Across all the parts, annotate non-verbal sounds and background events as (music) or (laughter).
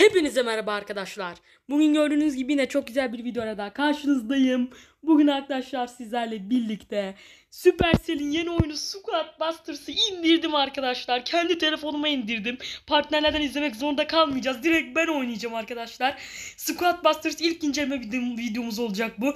Hepinize merhaba arkadaşlar. Bugün gördüğünüz gibi yine çok güzel bir videoya daha karşınızdayım. Bugün arkadaşlar sizlerle birlikte Supercell'in yeni oyunu Squad Busters'ı indirdim arkadaşlar. Kendi telefonuma indirdim. Partnerlerden izlemek zorunda kalmayacağız. Direkt ben oynayacağım arkadaşlar. Squad Busters ilk inceleme videomuz olacak bu.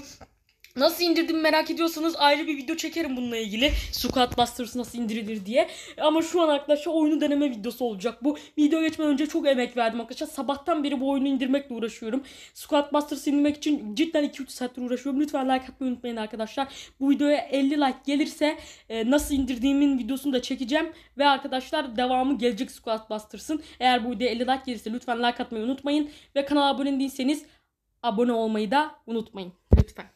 Nasıl indirdim merak ediyorsanız ayrı bir video çekerim bununla ilgili. Squat Busters nasıl indirilir diye. Ama şu an arkadaşlar oyunu deneme videosu olacak bu. Video geçmeden önce çok emek verdim arkadaşlar. Sabahtan beri bu oyunu indirmekle uğraşıyorum. Squat Busters indirmek için cidden 2-3 saattir uğraşıyorum. Lütfen like atmayı unutmayın arkadaşlar. Bu videoya 50 like gelirse e, nasıl indirdiğimin videosunu da çekeceğim. Ve arkadaşlar devamı gelecek Squat Busters'ın. Eğer bu videoya 50 like gelirse lütfen like atmayı unutmayın. Ve kanala abone değilseniz abone olmayı da unutmayın. Lütfen.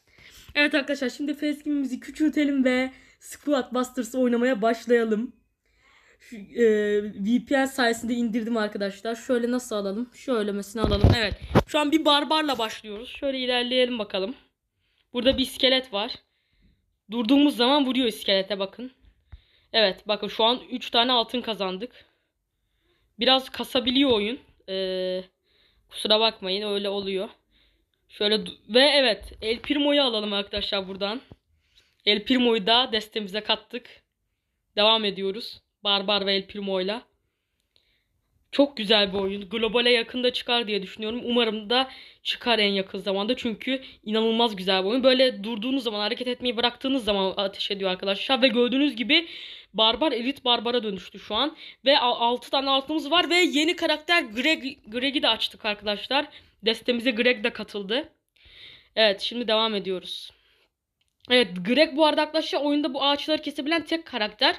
Evet arkadaşlar şimdi feskimimizi küçültelim ve Squat Busters oynamaya başlayalım. Şu, e, VPN sayesinde indirdim arkadaşlar. Şöyle nasıl alalım? Şöyle Şöylemesini alalım. Evet. Şu an bir barbarla başlıyoruz. Şöyle ilerleyelim bakalım. Burada bir iskelet var. Durduğumuz zaman vuruyor iskelete bakın. Evet bakın şu an 3 tane altın kazandık. Biraz kasabiliyor oyun. Ee, kusura bakmayın öyle oluyor. Şöyle ve evet El Primo'yu alalım arkadaşlar buradan. El Primo'yu da destemize kattık. Devam ediyoruz. Barbar ve El Primo'yla. Çok güzel bir oyun. Globale yakında çıkar diye düşünüyorum. Umarım da çıkar en yakın zamanda. Çünkü inanılmaz güzel bir oyun. Böyle durduğunuz zaman, hareket etmeyi bıraktığınız zaman ateş ediyor arkadaşlar. Ve gördüğünüz gibi Barbar elit Barbar'a dönüştü şu an. Ve 6 tane altımız var. Ve yeni karakter Greg, Greg'i de açtık arkadaşlar. Destemize Greg de katıldı. Evet şimdi devam ediyoruz. Evet Greg bu arada arkadaşlar oyunda bu ağaçları kesebilen tek karakter.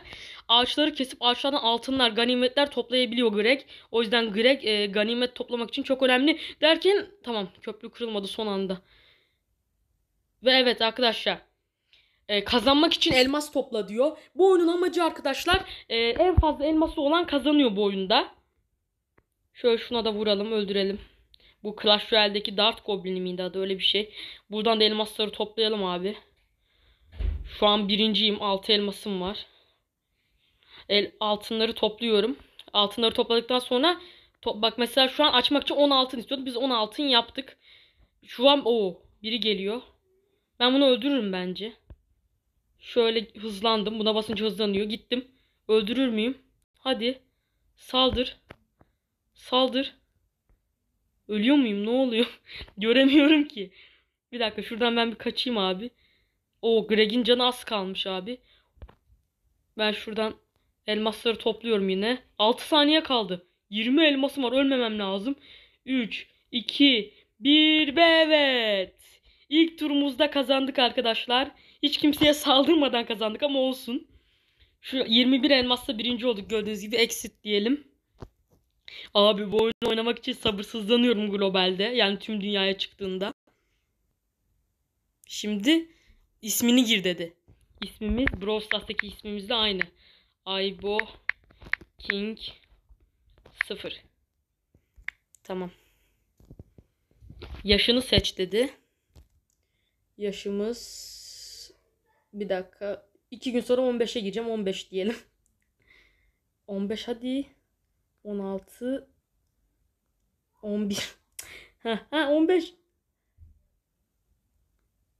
Ağaçları kesip ağaçlardan altınlar, ganimetler toplayabiliyor Greg. O yüzden Greg e, ganimet toplamak için çok önemli. Derken tamam köprü kırılmadı son anda. Ve evet arkadaşlar e, kazanmak için elmas topla diyor. Bu oyunun amacı arkadaşlar e, en fazla elması olan kazanıyor bu oyunda. Şöyle şuna da vuralım öldürelim. Bu Clash Royale'deki Dart Goblin'i miydi adı öyle bir şey. Buradan da elmasları toplayalım abi. Şu an birinciyim. 6 elmasım var. El, altınları topluyorum. Altınları topladıktan sonra to bak mesela şu an açmak için 10 altın istiyordum. Biz 10 altın yaptık. Şu an o biri geliyor. Ben bunu öldürürüm bence. Şöyle hızlandım. Buna basınca hızlanıyor. Gittim. Öldürür müyüm? Hadi. Saldır. Saldır. Ölüyor muyum? Ne oluyor? (laughs) Göremiyorum ki. Bir dakika şuradan ben bir kaçayım abi. O Greg'in canı az kalmış abi. Ben şuradan elmasları topluyorum yine. 6 saniye kaldı. 20 elmasım var. Ölmemem lazım. 3, 2, 1 ve evet. İlk turumuzda kazandık arkadaşlar. Hiç kimseye saldırmadan kazandık ama olsun. Şu 21 elmasla birinci olduk gördüğünüz gibi exit diyelim. Abi bu oyunu oynamak için sabırsızlanıyorum globalde. Yani tüm dünyaya çıktığında. Şimdi ismini gir dedi. İsmimiz Brawl Stars'taki ismimiz aynı. Aybo King 0. Tamam. Yaşını seç dedi. Yaşımız bir dakika. 2 gün sonra 15'e gireceğim. 15 diyelim. 15 (laughs) hadi. 16 11 (laughs) ha 15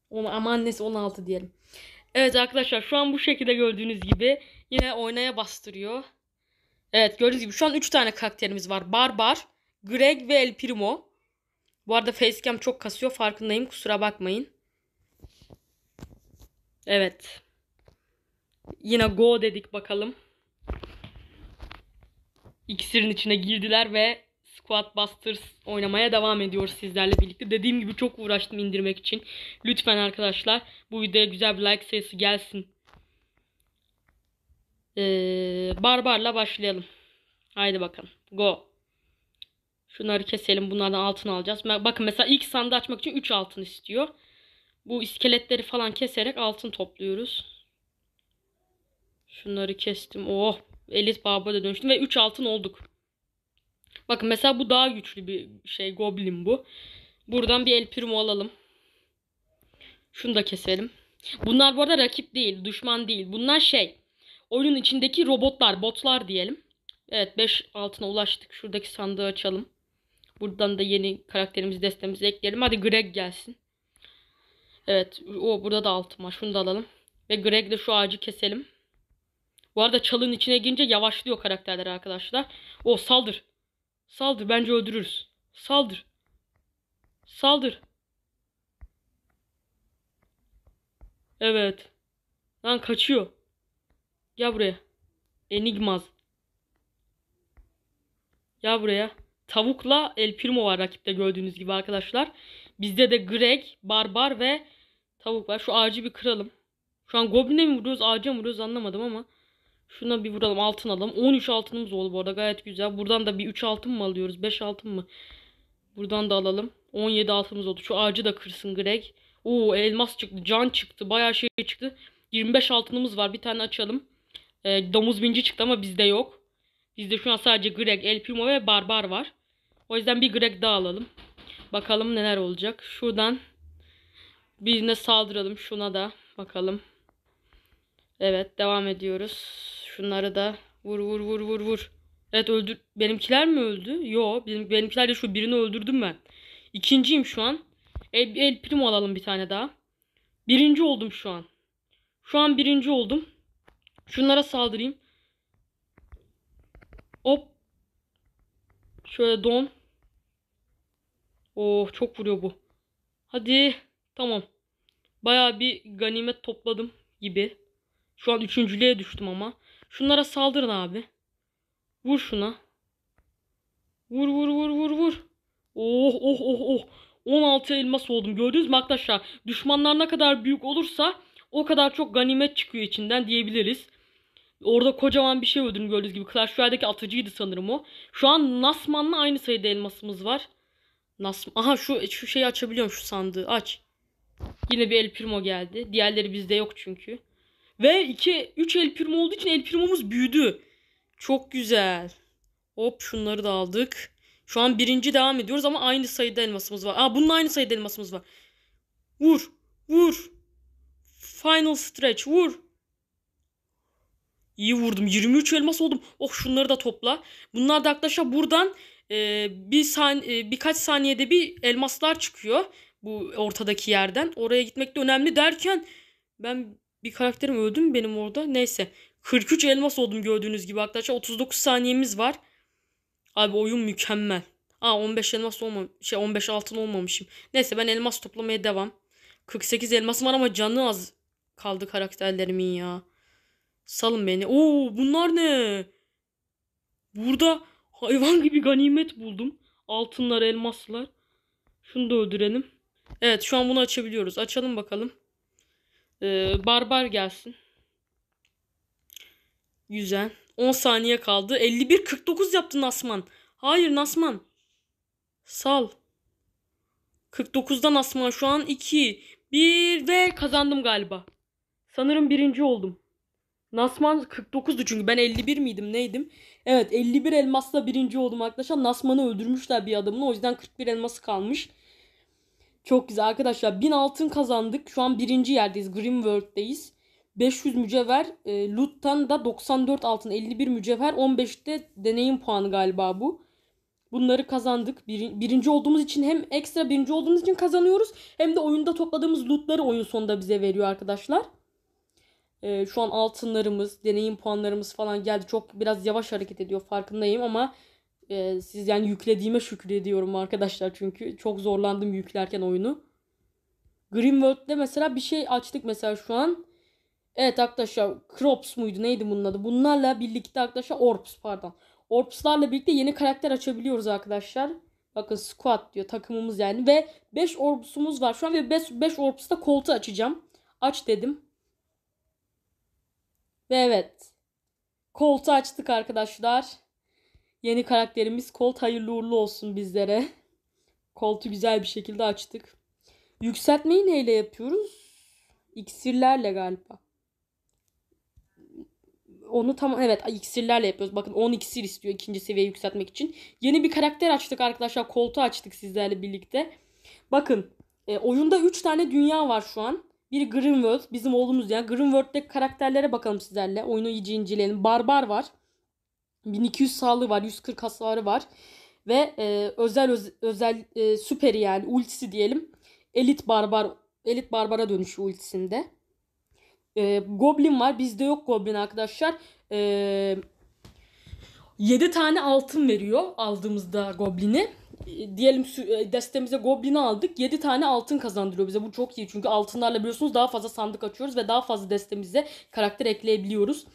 Onu aman neyse 16 diyelim. Evet arkadaşlar şu an bu şekilde gördüğünüz gibi yine oynaya bastırıyor. Evet gördüğünüz gibi şu an 3 tane karakterimiz var. Barbar, Greg ve El Primo. Bu arada facecam çok kasıyor farkındayım kusura bakmayın. Evet. Yine go dedik bakalım iksirin içine girdiler ve squat Busters oynamaya devam ediyor sizlerle birlikte. Dediğim gibi çok uğraştım indirmek için. Lütfen arkadaşlar bu videoya güzel bir like sayısı gelsin. Ee, barbarla başlayalım. Haydi bakalım. Go. Şunları keselim. Bunlardan altın alacağız. Bakın mesela ilk sandı açmak için 3 altın istiyor. Bu iskeletleri falan keserek altın topluyoruz. Şunları kestim. Oh elit barbar'a dönüştüm ve 3 altın olduk. Bakın mesela bu daha güçlü bir şey goblin bu. Buradan bir el primo alalım. Şunu da keselim. Bunlar bu arada rakip değil, düşman değil. Bunlar şey, oyunun içindeki robotlar, botlar diyelim. Evet 5 altına ulaştık. Şuradaki sandığı açalım. Buradan da yeni karakterimizi destemize ekleyelim. Hadi Greg gelsin. Evet. O burada da altın var. Şunu da alalım. Ve Greg de şu ağacı keselim. Bu arada çalın içine girince yavaşlıyor karakterler arkadaşlar. O saldır. Saldır bence öldürürüz. Saldır. Saldır. Evet. Lan kaçıyor. Gel buraya. Enigmaz. Gel buraya. Tavukla El Primo var rakipte gördüğünüz gibi arkadaşlar. Bizde de Greg, Barbar ve Tavuk var. Şu ağacı bir kıralım. Şu an Goblin'e mi vuruyoruz, ağaca mı vuruyoruz anlamadım ama. Şuna bir vuralım altın alalım. 13 altınımız oldu bu arada gayet güzel. Buradan da bir 3 altın mı alıyoruz? 5 altın mı? Buradan da alalım. 17 altınımız oldu. Şu ağacı da kırsın Greg. Oo elmas çıktı. Can çıktı. Bayağı şey çıktı. 25 altınımız var. Bir tane açalım. E, domuz binci çıktı ama bizde yok. Bizde şu an sadece Greg, El Primo ve Barbar var. O yüzden bir Greg daha alalım. Bakalım neler olacak. Şuradan birine saldıralım. Şuna da bakalım. Evet devam ediyoruz. Şunları da vur vur vur vur vur. Evet öldür. Benimkiler mi öldü? Yo benim, benimkiler de şu birini öldürdüm ben. İkinciyim şu an. El, el primo alalım bir tane daha. Birinci oldum şu an. Şu an birinci oldum. Şunlara saldırayım. Hop. Şöyle don. Oh çok vuruyor bu. Hadi. Tamam. Baya bir ganimet topladım gibi. Şu an üçüncülüğe düştüm ama. Şunlara saldırın abi. Vur şuna. Vur vur vur vur vur. Oh oh oh oh. 16 elmas oldum. Gördünüz mü arkadaşlar? Düşmanlar ne kadar büyük olursa o kadar çok ganimet çıkıyor içinden diyebiliriz. Orada kocaman bir şey öldürdüm gördüğünüz gibi. Clash Royale'deki atıcıydı sanırım o. Şu an Nasman'la aynı sayıda elmasımız var. Nasman. Aha şu, şu şeyi açabiliyorum şu sandığı. Aç. Yine bir El Primo geldi. Diğerleri bizde yok çünkü. Ve 2 3 el primo olduğu için el primomuz büyüdü. Çok güzel. Hop şunları da aldık. Şu an birinci devam ediyoruz ama aynı sayıda elmasımız var. Aa bunun aynı sayıda elmasımız var. Vur. Vur. Final stretch. Vur. İyi vurdum. 23 elmas oldum. Oh şunları da topla. Bunlar da arkadaşlar buradan e, bir sani e, birkaç saniyede bir elmaslar çıkıyor. Bu ortadaki yerden. Oraya gitmek de önemli derken ben bir karakterim öldü mü benim orada? Neyse. 43 elmas oldum gördüğünüz gibi arkadaşlar. 39 saniyemiz var. Abi oyun mükemmel. Aa 15 elmas olmam şey 15 altın olmamışım. Neyse ben elmas toplamaya devam. 48 elmasım var ama canı az kaldı karakterlerimin ya. Salın beni. Oo bunlar ne? Burada hayvan (laughs) gibi ganimet buldum. Altınlar, elmaslar. Şunu da öldürelim. Evet şu an bunu açabiliyoruz. Açalım bakalım. Ee, barbar gelsin. Güzel. 10 saniye kaldı. 51-49 yaptı Nasman. Hayır Nasman. Sal. 49'dan Nasman şu an 2. 1 ve kazandım galiba. Sanırım birinci oldum. Nasman 49'du çünkü ben 51 miydim neydim? Evet 51 elmasla birinci oldum arkadaşlar. Nasman'ı öldürmüşler bir adamını o yüzden 41 elması kalmış. Çok güzel arkadaşlar. 1000 altın kazandık. Şu an birinci yerdeyiz. Grimworld'deyiz. 500 mücevher. E, loot'tan da 94 altın. 51 mücevher. 15'te deneyim puanı galiba bu. Bunları kazandık. Bir, birinci olduğumuz için hem ekstra birinci olduğumuz için kazanıyoruz. Hem de oyunda topladığımız lootları oyun sonunda bize veriyor arkadaşlar. E, şu an altınlarımız, deneyim puanlarımız falan geldi. Çok biraz yavaş hareket ediyor farkındayım ama e, siz yani yüklediğime şükrediyorum arkadaşlar çünkü çok zorlandım yüklerken oyunu. Greenworld'de mesela bir şey açtık mesela şu an. Evet arkadaşlar Crops muydu neydi bunun adı? Bunlarla birlikte arkadaşlar Orps pardon. Orps'larla birlikte yeni karakter açabiliyoruz arkadaşlar. Bakın squat diyor takımımız yani ve 5 Orps'umuz var şu an ve 5 Orps'ta koltu açacağım. Aç dedim. Ve evet. Koltu açtık arkadaşlar. Yeni karakterimiz Colt hayırlı uğurlu olsun bizlere. Colt'u güzel bir şekilde açtık. Yükseltmeyi neyle yapıyoruz? İksirlerle galiba. Onu tam evet iksirlerle yapıyoruz. Bakın 10 iksir istiyor ikinci seviye yükseltmek için. Yeni bir karakter açtık arkadaşlar. Colt'u açtık sizlerle birlikte. Bakın e, oyunda 3 tane dünya var şu an. bir Greenworld. Bizim oğlumuz ya Greenworld'deki karakterlere bakalım sizlerle. Oyunu iyice inceleyelim. Barbar var. 1200 sağlığı var, 140 hasarı var ve e, özel öz, özel e, süperi yani ultisi diyelim. Elit barbar elit barbara dönüşü ultisinde. E, goblin var. Bizde yok goblin arkadaşlar. E, 7 tane altın veriyor aldığımızda goblini. E, diyelim e, destemize goblini aldık. 7 tane altın kazandırıyor bize. Bu çok iyi çünkü altınlarla biliyorsunuz daha fazla sandık açıyoruz ve daha fazla destemize karakter ekleyebiliyoruz.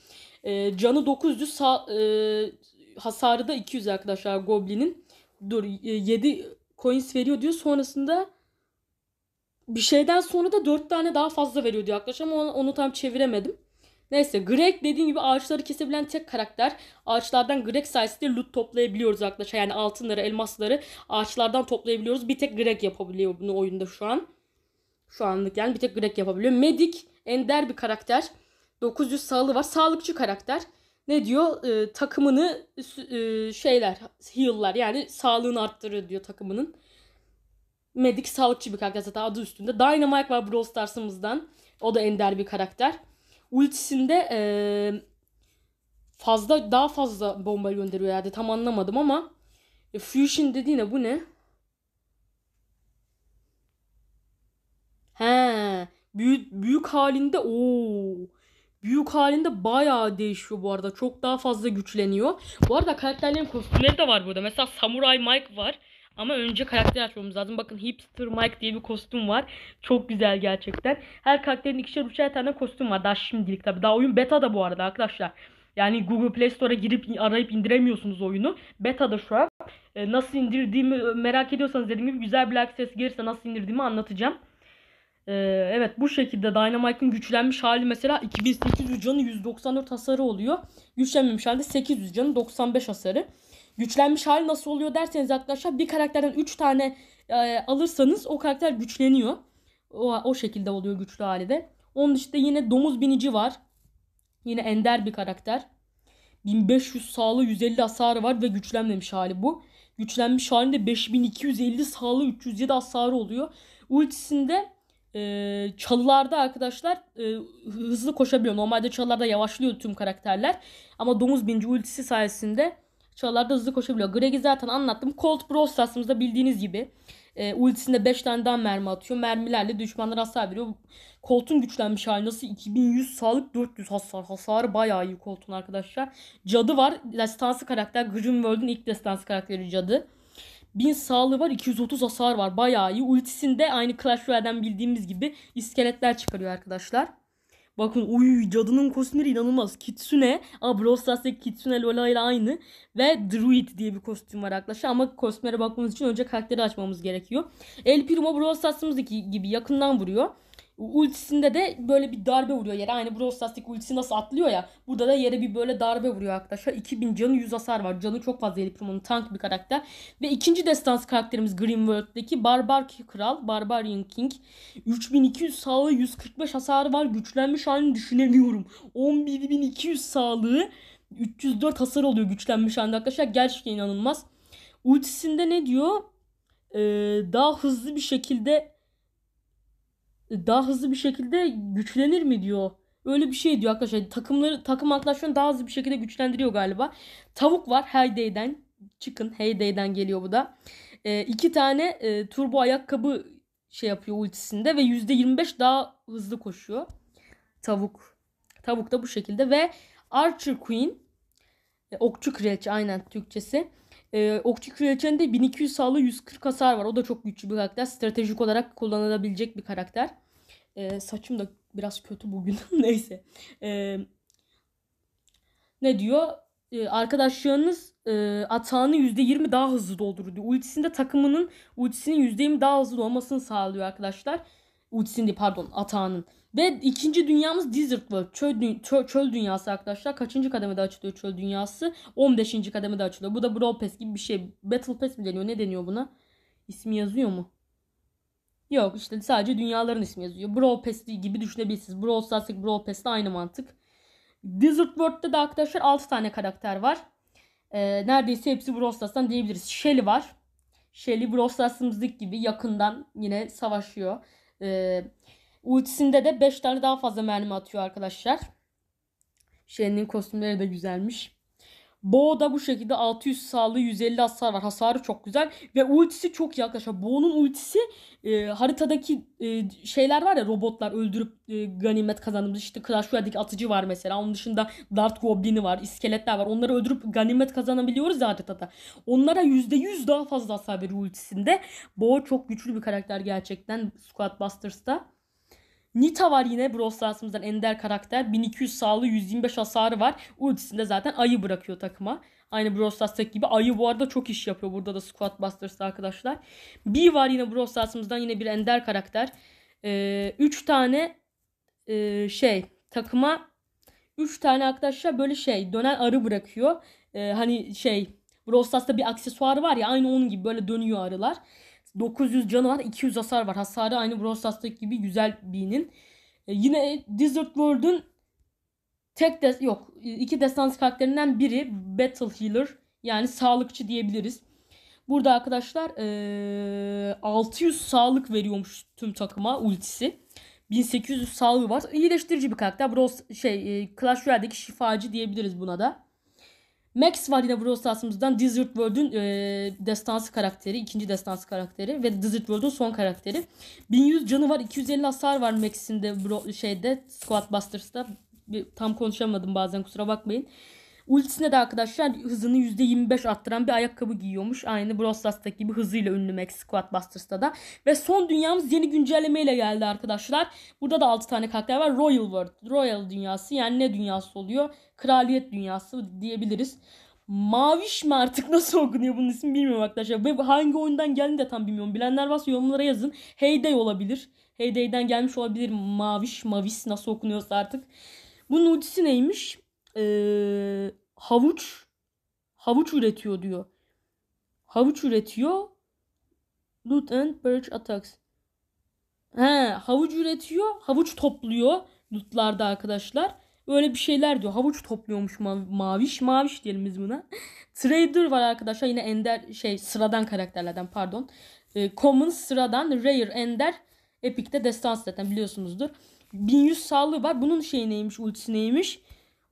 E, canı 900, sağ, e, hasarı da 200 arkadaşlar Goblin'in. Dur e, 7 coins veriyor diyor. Sonrasında bir şeyden sonra da 4 tane daha fazla veriyor diyor arkadaşlar ama onu, onu tam çeviremedim. Neyse Greg dediğim gibi ağaçları kesebilen tek karakter. Ağaçlardan Greg sayesinde loot toplayabiliyoruz arkadaşlar. Yani altınları, elmasları ağaçlardan toplayabiliyoruz. Bir tek Greg yapabiliyor bunu oyunda şu an. Şu anlık yani bir tek Greg yapabiliyor. Medic ender bir karakter. 900 sağlı var. Sağlıkçı karakter. Ne diyor? E, takımını e, şeyler, heal'lar yani sağlığını arttırır diyor takımının. Medik sağlıkçı bir karakter zaten adı üstünde. Dynamite var Brawl Stars'ımızdan. O da ender bir karakter. Ultisinde e, fazla daha fazla bomba gönderiyor herhalde. Tam anlamadım ama e, Fusion dediğine bu ne? He, büyük, büyük halinde o büyük halinde bayağı değişiyor bu arada. Çok daha fazla güçleniyor. Bu arada karakterlerin kostümleri de var burada. Mesela Samurai Mike var. Ama önce karakter açmamız lazım. Bakın Hipster Mike diye bir kostüm var. Çok güzel gerçekten. Her karakterin ikişer üçer tane kostüm var. Daha şimdilik tabii. Daha oyun beta da bu arada arkadaşlar. Yani Google Play Store'a girip arayıp indiremiyorsunuz oyunu. Beta da şu an. E, nasıl indirdiğimi merak ediyorsanız dediğim gibi güzel bir like sesi gelirse nasıl indirdiğimi anlatacağım. Ee, evet bu şekilde Dynamite'ın güçlenmiş hali mesela 2800 canı 194 hasarı oluyor. Güçlenmemiş halde 800 canı 95 hasarı. Güçlenmiş hali nasıl oluyor derseniz arkadaşlar bir karakterden 3 tane e, alırsanız o karakter güçleniyor. O, o şekilde oluyor güçlü hali Onun dışında yine domuz binici var. Yine ender bir karakter. 1500 sağlığı 150 hasarı var ve güçlenmemiş hali bu. Güçlenmiş halinde 5250 sağlığı 307 hasarı oluyor. Ultisinde e, çalılarda arkadaşlar e, hızlı koşabiliyor. Normalde çalılarda yavaşlıyor tüm karakterler. Ama domuz binci ultisi sayesinde çalılarda hızlı koşabiliyor. Greg'i zaten anlattım. Colt Bros aslında bildiğiniz gibi. E, ultisinde 5 tane daha mermi atıyor. Mermilerle düşmanlara hasar veriyor. Colt'un güçlenmiş hali nasıl? 2100 sağlık 400 hasar. Hasarı bayağı iyi Colt'un arkadaşlar. Cadı var. Destansı karakter. Grim World'un ilk destansı karakteri cadı. 1000 sağlığı var 230 hasar var. Bayağı iyi. Ultisinde aynı Clash Royale'den bildiğimiz gibi iskeletler çıkarıyor arkadaşlar. Bakın uy cadının kostümleri inanılmaz. Kitsune. Aa Brawl Stars'taki Kitsune Lola ile aynı. Ve Druid diye bir kostüm var arkadaşlar. Ama kostümlere bakmamız için önce karakteri açmamız gerekiyor. El Primo Brawl gibi yakından vuruyor. Ultisinde de böyle bir darbe vuruyor yere. Aynı Brawl Stars'taki ultisi nasıl atlıyor ya. Burada da yere bir böyle darbe vuruyor arkadaşlar. 2000 canı 100 hasar var. Canı çok fazla Eli Primo'nun tank bir karakter. Ve ikinci destans karakterimiz Green World'deki Barbar Kral. Barbarian King. 3200 sağlığı 145 hasarı var. Güçlenmiş halini düşünemiyorum. 11200 sağlığı 304 hasar oluyor güçlenmiş halinde arkadaşlar. Gerçekten inanılmaz. Ultisinde ne diyor? Ee, daha hızlı bir şekilde daha hızlı bir şekilde güçlenir mi diyor. Öyle bir şey diyor arkadaşlar. Takımları takım arkadaşlarını daha hızlı bir şekilde güçlendiriyor galiba. Tavuk var Heyday'den Çıkın Heyday'den geliyor bu da. E, iki tane e, turbo ayakkabı şey yapıyor ultisinde ve yüzde %25 daha hızlı koşuyor. Tavuk. Tavuk da bu şekilde ve Archer Queen e, Okçu Kraliçe aynen Türkçesi. E, Okçu Kraliçe'nin de 1200 sağlığı 140 hasar var. O da çok güçlü bir karakter. Stratejik olarak kullanılabilecek bir karakter. E, saçım da biraz kötü bugün. (laughs) Neyse. E, ne diyor? E, arkadaşlarınız e, atağını %20 daha hızlı doldurur diyor. Ultisinde takımının ultisinin %20 daha hızlı olmasını sağlıyor arkadaşlar. Ultisinin pardon atağının. Ve ikinci dünyamız Desert World. Çöl, dü- çöl, çöl dünyası arkadaşlar. Kaçıncı kademede açılıyor çöl dünyası? 15. kademede açılıyor. Bu da Brawl Pass gibi bir şey. Battle Pass mi deniyor? Ne deniyor buna? İsmi yazıyor mu? Yok işte sadece dünyaların ismi yazıyor. Brawl Pass gibi düşünebilirsiniz. Brawl Stars'lık Brawl Pass'le aynı mantık. Desert World'da da arkadaşlar 6 tane karakter var. Ee, neredeyse hepsi Brawl Stars'tan diyebiliriz. Shelly var. Shelly Brawl Stars'ımızdaki gibi yakından yine savaşıyor. Ee, ultisinde de 5 tane daha fazla mermi atıyor arkadaşlar. Shelly'nin kostümleri de güzelmiş. Bo'da bu şekilde 600 sağlığı 150 hasar var. Hasarı çok güzel. Ve ultisi çok yaklaşıyor. Bo'nun ultisi e, haritadaki e, şeyler var ya robotlar öldürüp e, ganimet kazandığımız. İşte Crash Royale'deki atıcı var mesela. Onun dışında Dart Goblin'i var. iskeletler var. Onları öldürüp ganimet kazanabiliyoruz ya haritada. Onlara %100 daha fazla hasar veriyor ultisinde. Bo çok güçlü bir karakter gerçekten. Squad Busters'ta. Nita var yine Brawl Stars'ımızdan ender karakter. 1200 sağlığı 125 hasarı var. Ultisinde zaten ayı bırakıyor takıma. Aynı Brawl Stars'taki gibi ayı bu arada çok iş yapıyor. Burada da Squad Busters'ta arkadaşlar. B var yine Brawl Stars'ımızdan yine bir ender karakter. 3 ee, üç tane e, şey takıma 3 tane arkadaşlar böyle şey dönen arı bırakıyor. Ee, hani şey Brawl Stars'ta bir aksesuar var ya aynı onun gibi böyle dönüyor arılar. 900 canı var. 200 hasar var. Hasarı aynı Brostas'taki gibi güzel birinin. E, yine Desert World'un tek de yok e, iki destans karakterinden biri Battle Healer yani sağlıkçı diyebiliriz. Burada arkadaşlar e, 600 sağlık veriyormuş tüm takıma ultisi. 1800 sağlığı var. İyileştirici bir karakter. Bros şey e, Clash Royale'deki şifacı diyebiliriz buna da. Max var yine Brawl Desert World'ün e, destansı karakteri. ikinci destansı karakteri ve Desert World'un son karakteri. 1100 canı var. 250 hasar var Max'in de bro, şeyde Squad Busters'ta. Bir, tam konuşamadım bazen kusura bakmayın. Ultisine de arkadaşlar hızını %25 arttıran bir ayakkabı giyiyormuş. Aynı Brostas'taki gibi hızıyla ünlü Max Squad Busters'ta da. Ve son dünyamız yeni güncellemeyle geldi arkadaşlar. Burada da 6 tane karakter var. Royal World. Royal dünyası yani ne dünyası oluyor? Kraliyet dünyası diyebiliriz. Maviş mi artık nasıl okunuyor bunun ismi bilmiyorum arkadaşlar. Ve hangi oyundan geldiğini de tam bilmiyorum. Bilenler varsa yorumlara yazın. Heyday olabilir. Heyday'den gelmiş olabilir. Maviş, Mavis nasıl okunuyorsa artık. Bunun ultisi neymiş? e, havuç havuç üretiyor diyor. Havuç üretiyor. Loot and Purge Attacks. He, havuç üretiyor. Havuç topluyor lootlarda arkadaşlar. Öyle bir şeyler diyor. Havuç topluyormuş ma- maviş. Maviş diyelim biz buna. (laughs) Trader var arkadaşlar. Yine ender şey sıradan karakterlerden pardon. E, common sıradan rare ender Epic'te destans zaten biliyorsunuzdur. 1100 sağlığı var. Bunun şey neymiş ultisi neymiş?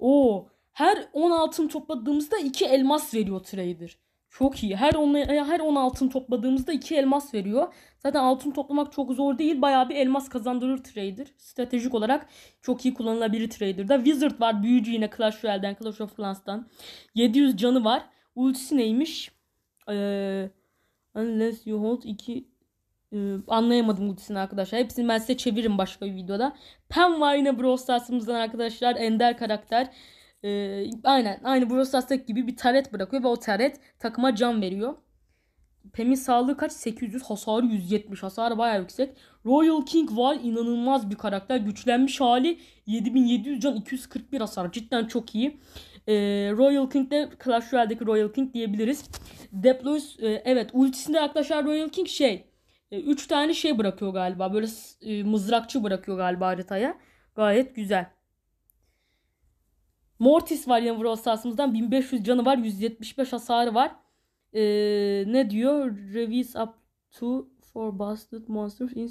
Oo, her 10 altın topladığımızda 2 elmas veriyor trader. Çok iyi. Her 10 her 10 altın topladığımızda 2 elmas veriyor. Zaten altın toplamak çok zor değil. Bayağı bir elmas kazandırır trader. Stratejik olarak çok iyi kullanılabilir da Wizard var. Büyücü yine Clash Royale'den, Clash of Clans'tan. 700 canı var. Ultisi neymiş? Ee, unless you hold 2 ee, anlayamadım ultisini arkadaşlar. Hepsini ben size çeviririm başka bir videoda. Pam var yine Brawl Stars'ımızdan arkadaşlar. Ender karakter. Ee, aynen aynı Brawl Stars'taki gibi bir taret bırakıyor ve o taret takıma can veriyor. Pem'in sağlığı kaç? 800. Hasarı 170. Hasarı baya yüksek. Royal King var. inanılmaz bir karakter. Güçlenmiş hali 7700 can 241 hasar. Cidden çok iyi. Ee, Royal King de Clash Royale'deki Royal King diyebiliriz. Deploys e, evet ultisinde arkadaşlar Royal King şey 3 e, tane şey bırakıyor galiba. Böyle e, mızrakçı bırakıyor galiba haritaya. Gayet güzel. Mortis var yine Brawl Stars'ımızdan. 1500 canı var. 175 hasarı var. Ee, ne diyor? Revis up to for busted monsters in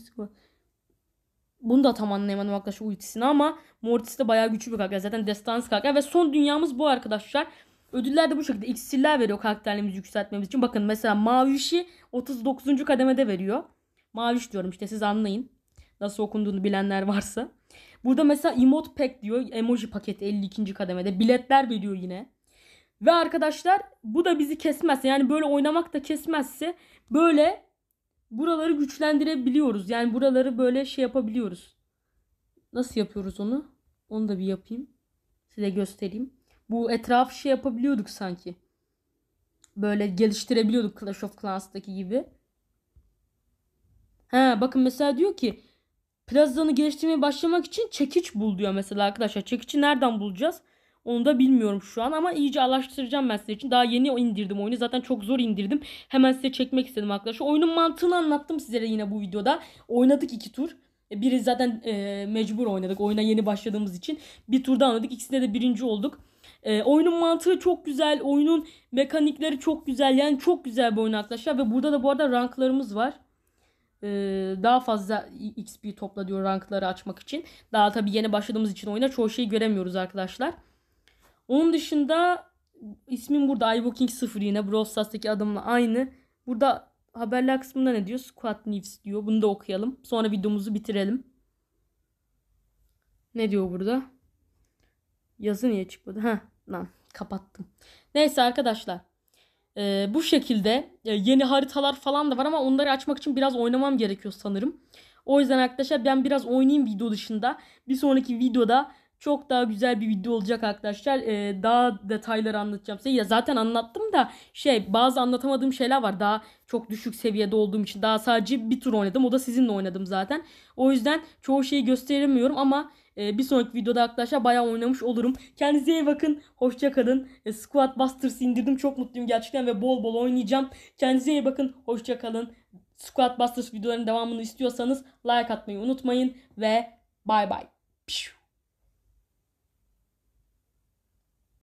Bunu da tam anlayamadım arkadaşlar ultisini ama Mortis de bayağı güçlü bir karakter. Zaten destansı karakter. Ve son dünyamız bu arkadaşlar. Ödüller de bu şekilde iksirler veriyor karakterlerimizi yükseltmemiz için. Bakın mesela Maviş'i 39. kademede veriyor. Maviş diyorum işte siz anlayın. Nasıl okunduğunu bilenler varsa. Burada mesela emot pack diyor. Emoji paketi 52. kademede. Biletler veriyor yine. Ve arkadaşlar bu da bizi kesmezse yani böyle oynamak da kesmezse böyle buraları güçlendirebiliyoruz. Yani buraları böyle şey yapabiliyoruz. Nasıl yapıyoruz onu? Onu da bir yapayım. Size göstereyim bu etraf şey yapabiliyorduk sanki. Böyle geliştirebiliyorduk Clash of Clans'taki gibi. Ha bakın mesela diyor ki plazanı geliştirmeye başlamak için çekiç bul diyor mesela arkadaşlar. Çekiçi nereden bulacağız? Onu da bilmiyorum şu an ama iyice araştıracağım ben size için. Daha yeni indirdim oyunu. Zaten çok zor indirdim. Hemen size çekmek istedim arkadaşlar. Oyunun mantığını anlattım sizlere yine bu videoda. Oynadık iki tur. Biri zaten e, mecbur oynadık. Oyuna yeni başladığımız için. Bir turda oynadık. İkisinde de birinci olduk. E, oyunun mantığı çok güzel. Oyunun mekanikleri çok güzel. Yani çok güzel bir oyun arkadaşlar. Ve burada da bu arada ranklarımız var. E, daha fazla XP topla diyor rankları açmak için. Daha tabii yeni başladığımız için oyuna çoğu şeyi göremiyoruz arkadaşlar. Onun dışında ismim burada iWalking 0 yine. Brawl Stars'taki adımla aynı. Burada haberler kısmında ne diyor? Squad News diyor. Bunu da okuyalım. Sonra videomuzu bitirelim. Ne diyor burada? Yazı niye çıkmadı? Heh lan kapattım. Neyse arkadaşlar. E, bu şekilde e, yeni haritalar falan da var ama onları açmak için biraz oynamam gerekiyor sanırım. O yüzden arkadaşlar ben biraz oynayayım video dışında. Bir sonraki videoda çok daha güzel bir video olacak arkadaşlar. Ee, daha detayları anlatacağım size. Ya zaten anlattım da şey bazı anlatamadığım şeyler var. Daha çok düşük seviyede olduğum için daha sadece bir tur oynadım. O da sizinle oynadım zaten. O yüzden çoğu şeyi gösteremiyorum ama e, bir sonraki videoda arkadaşlar bayağı oynamış olurum. Kendinize iyi bakın. Hoşça kalın. E, Squad Busters indirdim. Çok mutluyum gerçekten ve bol bol oynayacağım. Kendinize iyi bakın. Hoşça kalın. Squad Busters videolarının devamını istiyorsanız like atmayı unutmayın ve bay bay. Pişu.